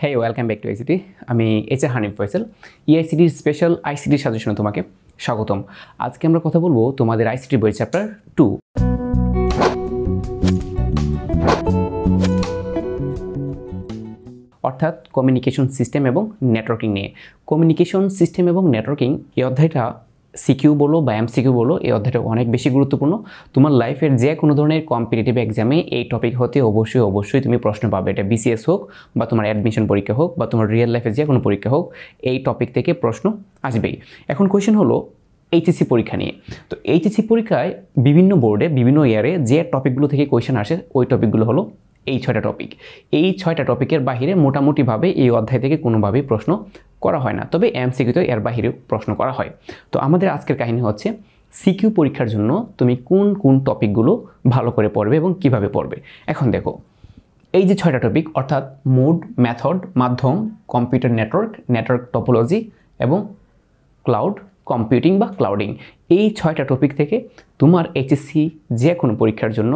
হ্যাঁ welcome back to ICT আমি H A Hanif Faisal ইআইসিটির স্পেশাল আইসিটি সাজেশনে তোমাকে স্বাগতম আজকে আমরা কথা বলবো তোমাদের আইসিটি বই চ্যাপ্টার টু অর্থাৎ কমিউনিকেশন সিস্টেম এবং নেটওয়ার্কিং নিয়ে কমিউনিকেশন সিস্টেম এবং নেটওয়ার্কিং এই অধ্যায়টা সিকিউ বলো বা এম সিকিউ বলো এই অধ্যায়টা অনেক বেশি গুরুত্বপূর্ণ তোমার লাইফের যে কোনো ধরনের কম্পিটিটিভ এক্সামে এই টপিক হতে অবশ্যই অবশ্যই তুমি প্রশ্ন পাবে এটা বিসিএস হোক বা তোমার অ্যাডমিশন পরীক্ষা হোক বা তোমার রিয়েল লাইফের যে কোনো পরীক্ষা হোক এই টপিক থেকে প্রশ্ন আসবেই এখন কোয়েশন হলো এইচএসসি পরীক্ষা নিয়ে তো এইচএসসি পরীক্ষায় বিভিন্ন বোর্ডে বিভিন্ন ইয়ারে যে টপিকগুলো থেকে কোয়েশ্চেন আসে ওই টপিকগুলো হলো এই ছয়টা টপিক এই ছয়টা টপিকের বাহিরে মোটামুটিভাবে এই অধ্যায় থেকে কোনোভাবেই প্রশ্ন করা হয় না তবে সিকিউতে এর বাহিরেও প্রশ্ন করা হয় তো আমাদের আজকের কাহিনী হচ্ছে সিকিউ পরীক্ষার জন্য তুমি কোন কোন টপিকগুলো ভালো করে পড়বে এবং কিভাবে পড়বে এখন দেখো এই যে ছয়টা টপিক অর্থাৎ মুড মেথড মাধ্যম কম্পিউটার নেটওয়ার্ক নেটওয়ার্ক টপোলজি এবং ক্লাউড কম্পিউটিং বা ক্লাউডিং এই ছয়টা টপিক থেকে তোমার এইচএসসি যে কোনো পরীক্ষার জন্য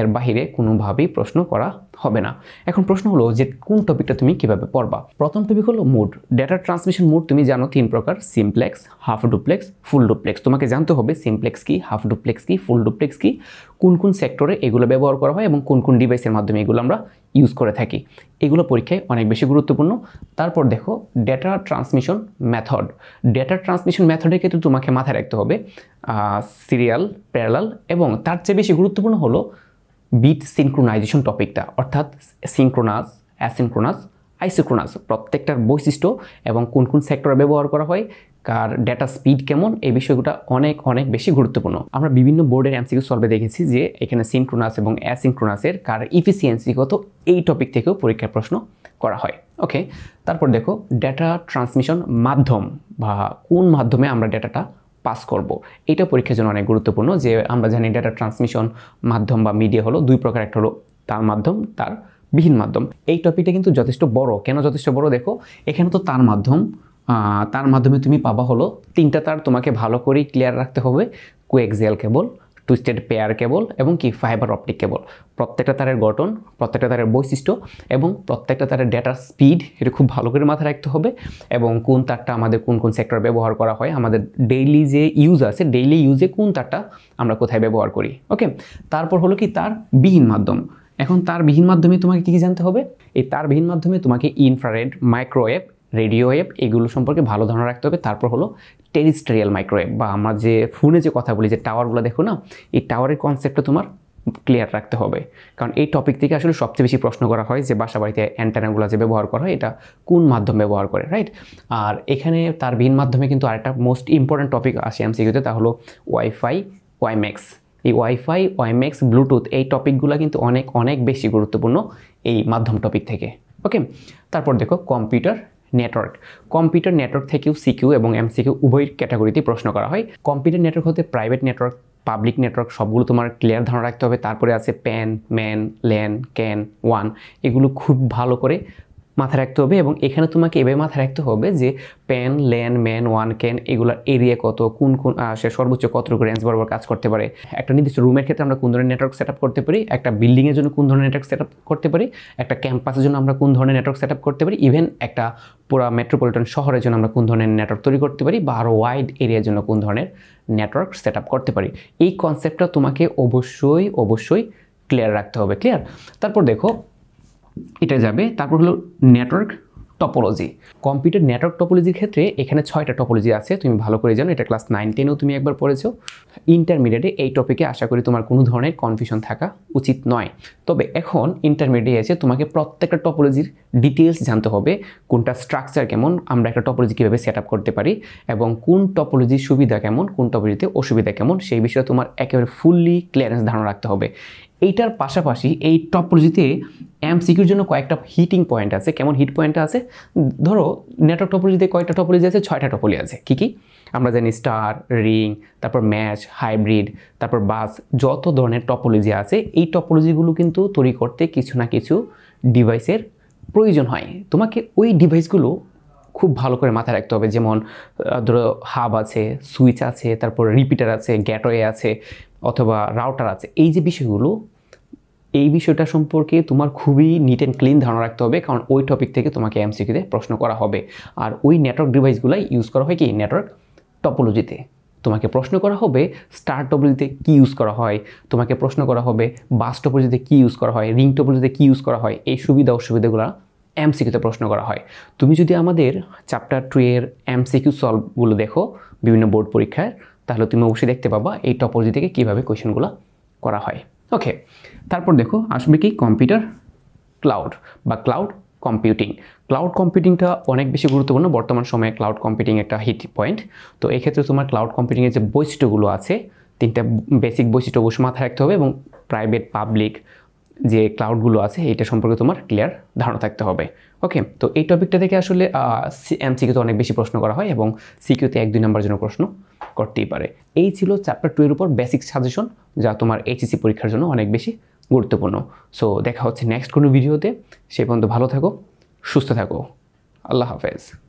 এর বাহিরে কোনোভাবেই প্রশ্ন করা হবে না এখন প্রশ্ন হলো যে কোন টপিকটা তুমি কিভাবে পড়বা প্রথম টপিক হলো মুড ডেটা ট্রান্সমিশন মুড তুমি জানো তিন প্রকার simplex half duplex full duplex তোমাকে জানতে হবে সিমপ্লেক্স কি হাফ ডুপ্লেক্স কি ফুল ডুপ্লেক্স কি কোন কোন সেক্টরে এগুলো ব্যবহার করা হয় এবং কোন কোন ডিভাইসের মাধ্যমে এগুলো আমরা ইউজ করে থাকি এগুলো পরীক্ষায় অনেক বেশি গুরুত্বপূর্ণ তারপর দেখো data transmission method data transmission মেথডের ক্ষেত্রে তোমাকে মাথায় রাখতে হবে সিরিয়াল প্যারালাল এবং তার চেয়ে বেশি গুরুত্বপূর্ণ হলো বিট সিনক্রোনাইজেশন টপিকটা অর্থাৎ সিনক্রোনাস অ্যাসিনক্রোনাস আইসিক্রোনাস প্রত্যেকটার বৈশিষ্ট্য এবং কোন কোন সেক্টরে ব্যবহার করা হয় কার ডেটা স্পিড কেমন এই বিষয়গুলো অনেক অনেক বেশি গুরুত্বপূর্ণ আমরা বিভিন্ন বোর্ডের এমসিকিউ সলভে দেখেছি যে এখানে সিনক্রোনাস এবং অ্যাসিনক্রোনাসের কার ইফিসিয়েন্সি কত এই টপিক থেকেও পরীক্ষার প্রশ্ন করা হয় ওকে তারপর দেখো ডেটা ট্রান্সমিশন মাধ্যম বা কোন মাধ্যমে আমরা ডেটাটা পাস করব এটা পরীক্ষার জন্য অনেক গুরুত্বপূর্ণ যে আমরা জানি ডেটা ট্রান্সমিশন মাধ্যম বা মিডিয়া হলো দুই প্রকার একটা হলো তার মাধ্যম তার বিহীন মাধ্যম এই টপিকটা কিন্তু যথেষ্ট বড় কেন যথেষ্ট বড় দেখো এখানে তো তার মাধ্যম তার মাধ্যমে তুমি পাবা হলো তিনটা তার তোমাকে ভালো করে ক্লিয়ার রাখতে হবে জেল কেবল টুইস্টেড পেয়ার কেবল এবং কি ফাইবার অপটিক কেবল প্রত্যেকটা তারের গঠন প্রত্যেকটা তারের বৈশিষ্ট্য এবং প্রত্যেকটা তারের ডেটার স্পিড এটা খুব ভালো করে মাথায় রাখতে হবে এবং কোন তারটা আমাদের কোন কোন সেক্টর ব্যবহার করা হয় আমাদের ডেইলি যে ইউজ আছে ডেইলি ইউজে কোন তারটা আমরা কোথায় ব্যবহার করি ওকে তারপর হলো কি তার বিহীন মাধ্যম এখন তার বিহীন মাধ্যমে তোমাকে কী কী জানতে হবে এই তার বিহীন মাধ্যমে তোমাকে ইনফ্রারেড মাইক্রোওয়েভ রেডিও এগুলো সম্পর্কে ভালো ধারণা রাখতে হবে তারপর হলো টেরিস্টেরিয়াল মাইক্রোওয়েভ বা আমরা যে ফোনে যে কথা বলি যে টাওয়ারগুলো দেখো না এই টাওয়ারের কনসেপ্টটা তোমার ক্লিয়ার রাখতে হবে কারণ এই টপিক থেকে আসলে সবচেয়ে বেশি প্রশ্ন করা হয় যে বাসা বাড়িতে অ্যান্টানাগুলো যে ব্যবহার করা হয় এটা কোন মাধ্যম ব্যবহার করে রাইট আর এখানে তার ভিন মাধ্যমে কিন্তু আরেকটা মোস্ট ইম্পর্ট্যান্ট টপিক আসে এমসিকিউতে তা হলো ওয়াইফাই ওয়াইম্যাক্স এই ওয়াইফাই ওয়াইম্যাক্স ব্লুটুথ এই টপিকগুলো কিন্তু অনেক অনেক বেশি গুরুত্বপূর্ণ এই মাধ্যম টপিক থেকে ওকে তারপর দেখো কম্পিউটার নেটওয়ার্ক কম্পিউটার নেটওয়ার্ক থেকেও সিকিউ এবং এমসিকিউ উভয় ক্যাটাগরিতেই প্রশ্ন করা হয় কম্পিউটার নেটওয়ার্ক হতে প্রাইভেট নেটওয়ার্ক পাবলিক নেটওয়ার্ক সবগুলো তোমার ক্লিয়ার ধারণা রাখতে হবে তারপরে আছে প্যান ম্যান ল্যান ক্যান ওয়ান এগুলো খুব ভালো করে মাথায় রাখতে হবে এবং এখানে তোমাকে এভাবে মাথায় রাখতে হবে যে প্যান ল্যান ম্যান ওয়ান ক্যান এগুলোর এরিয়া কত কোন কোন সে সর্বোচ্চ কত রেঞ্জ বরাবর কাজ করতে পারে একটা নির্দিষ্ট রুমের ক্ষেত্রে আমরা কোন ধরনের নেটওয়ার্ক সেট করতে পারি একটা বিল্ডিংয়ের জন্য কোন ধরনের নেটওয়ার্ক সেট করতে পারি একটা ক্যাম্পাসের জন্য আমরা কোন ধরনের নেটওয়ার্ক সেট করতে পারি ইভেন একটা পুরো মেট্রোপলিটন শহরের জন্য আমরা কোন ধরনের নেটওয়ার্ক তৈরি করতে পারি বা আরও ওয়াইড এরিয়ার জন্য কোন ধরনের নেটওয়ার্ক সেট করতে পারি এই কনসেপ্টটা তোমাকে অবশ্যই অবশ্যই ক্লিয়ার রাখতে হবে ক্লিয়ার তারপর দেখো এটা যাবে তারপর হলো নেটওয়ার্ক টপোলজি কম্পিউটার নেটওয়ার্ক টপোলজির ক্ষেত্রে এখানে ছয়টা টপোলজি আছে তুমি ভালো করে জানো এটা ক্লাস নাইন টেনেও তুমি একবার পড়েছো ইন্টারমিডিয়েটে এই টপিকে আশা করি তোমার কোনো ধরনের কনফিউশন থাকা উচিত নয় তবে এখন ইন্টারমিডিয়েট এসে তোমাকে প্রত্যেকটা টপোলজির ডিটেলস জানতে হবে কোনটা স্ট্রাকচার কেমন আমরা একটা টপোলজি কীভাবে সেট করতে পারি এবং কোন টপোলজির সুবিধা কেমন কোন টপোলজিতে অসুবিধা কেমন সেই বিষয়ে তোমার একেবারে ফুললি ক্লিয়ারেন্স ধারণা রাখতে হবে এইটার পাশাপাশি এই টপ টপোলজিতে এমসিকিউর জন্য কয়েকটা হিটিং পয়েন্ট আছে কেমন হিট পয়েন্ট আছে ধরো নেটওয়ার্ক টপোলজিতে কয়েকটা টপোলজি আছে ছয়টা টপোলি আছে কী কী আমরা জানি স্টার রিং তারপর ম্যাচ হাইব্রিড তারপর বাস যত ধরনের টপোলজি আছে এই টপোলজিগুলো কিন্তু তৈরি করতে কিছু না কিছু ডিভাইসের প্রয়োজন হয় তোমাকে ওই ডিভাইসগুলো খুব ভালো করে মাথায় রাখতে হবে যেমন ধরো হাব আছে সুইচ আছে তারপর রিপিটার আছে গ্যাটওয়ে আছে অথবা রাউটার আছে এই যে বিষয়গুলো এই বিষয়টা সম্পর্কে তোমার খুবই নিট অ্যান্ড ক্লিন ধারণা রাখতে হবে কারণ ওই টপিক থেকে তোমাকে এমসিকিউতে প্রশ্ন করা হবে আর ওই নেটওয়ার্ক ডিভাইসগুলাই ইউজ করা হয় কি নেটওয়ার্ক টপোলজিতে তোমাকে প্রশ্ন করা হবে স্টার টপোলজিতে কী ইউজ করা হয় তোমাকে প্রশ্ন করা হবে বাস টপোলজিতে কী ইউজ করা হয় রিং টপোলজিতে কী ইউজ করা হয় এই সুবিধা অসুবিধাগুলো এমসিকিউতে প্রশ্ন করা হয় তুমি যদি আমাদের চ্যাপ্টার টু এর এমসিকিউ সলভগুলো দেখো বিভিন্ন বোর্ড পরীক্ষায় তাহলে তুমি অবশ্যই দেখতে পাবা এই টপোলজি থেকে কীভাবে কোয়েশনগুলো করা হয় ওকে তারপর দেখো আসবে কি কম্পিউটার ক্লাউড বা ক্লাউড কম্পিউটিং ক্লাউড কম্পিউটিংটা অনেক বেশি গুরুত্বপূর্ণ বর্তমান সময়ে ক্লাউড কম্পিউটিং একটা হিট পয়েন্ট তো এক্ষেত্রে তোমার ক্লাউড কম্পিউটিংয়ের যে বৈশিষ্ট্যগুলো আছে তিনটা বেসিক বৈশিষ্ট্য অবশ্যই মাথায় রাখতে হবে এবং প্রাইভেট পাবলিক যে ক্লাউডগুলো আছে এটা সম্পর্কে তোমার ক্লিয়ার ধারণা থাকতে হবে ওকে তো এই টপিকটা থেকে আসলে এমসিকিউতে অনেক বেশি প্রশ্ন করা হয় এবং সিকিউতে এক দুই নম্বর জন্য প্রশ্ন করতেই পারে এই ছিল চ্যাপ্টার টু এর উপর বেসিক সাজেশন যা তোমার এইচএসি পরীক্ষার জন্য অনেক বেশি গুরুত্বপূর্ণ সো দেখা হচ্ছে নেক্সট কোনো ভিডিওতে সে পর্যন্ত ভালো থাকো সুস্থ থাকো আল্লাহ হাফেজ